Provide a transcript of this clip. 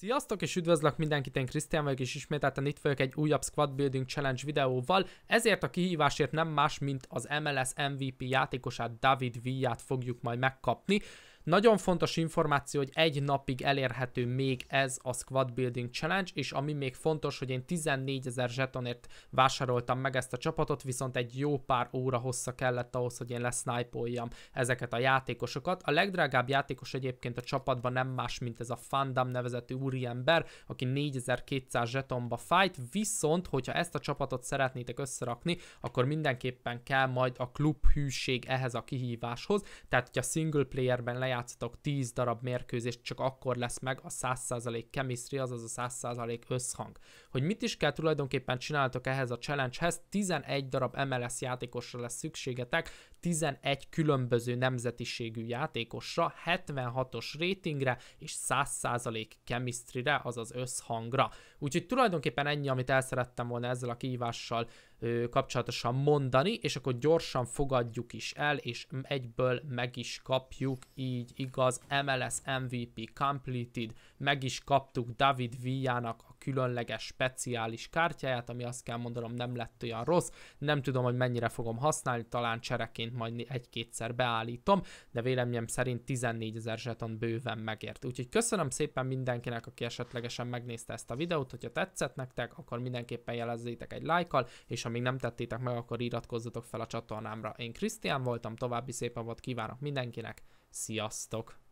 Sziasztok és üdvözlök mindenkit, én Krisztián vagyok és ismételten itt vagyok egy újabb Squad Building Challenge videóval. Ezért a kihívásért nem más, mint az MLS MVP játékosát David Villát fogjuk majd megkapni. Nagyon fontos információ, hogy egy napig elérhető még ez a Squad Building Challenge, és ami még fontos, hogy én 14 ezer zsetonért vásároltam meg ezt a csapatot, viszont egy jó pár óra hossza kellett ahhoz, hogy én lesznájpoljam ezeket a játékosokat. A legdrágább játékos egyébként a csapatban nem más, mint ez a Fandam nevezetű úriember, aki 4200 zsetonba fight, viszont, hogyha ezt a csapatot szeretnétek összerakni, akkor mindenképpen kell majd a klub hűség ehhez a kihíváshoz, tehát hogyha single playerben lejár játszatok 10 darab mérkőzést, csak akkor lesz meg a 100% chemistry, azaz a 100% összhang. Hogy mit is kell tulajdonképpen csináltok ehhez a challengehez, 11 darab MLS játékosra lesz szükségetek, 11 különböző nemzetiségű játékosra, 76-os ratingre és 100% chemistryre, azaz összhangra. Úgyhogy tulajdonképpen ennyi, amit el szerettem volna ezzel a kihívással kapcsolatosan mondani, és akkor gyorsan fogadjuk is el, és egyből meg is kapjuk, így igaz, MLS MVP completed, meg is kaptuk David Villának a különleges, speciális kártyáját, ami azt kell mondanom nem lett olyan rossz, nem tudom, hogy mennyire fogom használni, talán csereként majd egy-kétszer beállítom, de véleményem szerint 14 ezer zseton bőven megért. Úgyhogy köszönöm szépen mindenkinek, aki esetlegesen megnézte ezt a videót, hogyha tetszett nektek, akkor mindenképpen jelezzétek egy lájkkal, és ha még nem tettétek meg, akkor iratkozzatok fel a csatornámra. Én Krisztián voltam, további szép napot kívánok mindenkinek, sziasztok!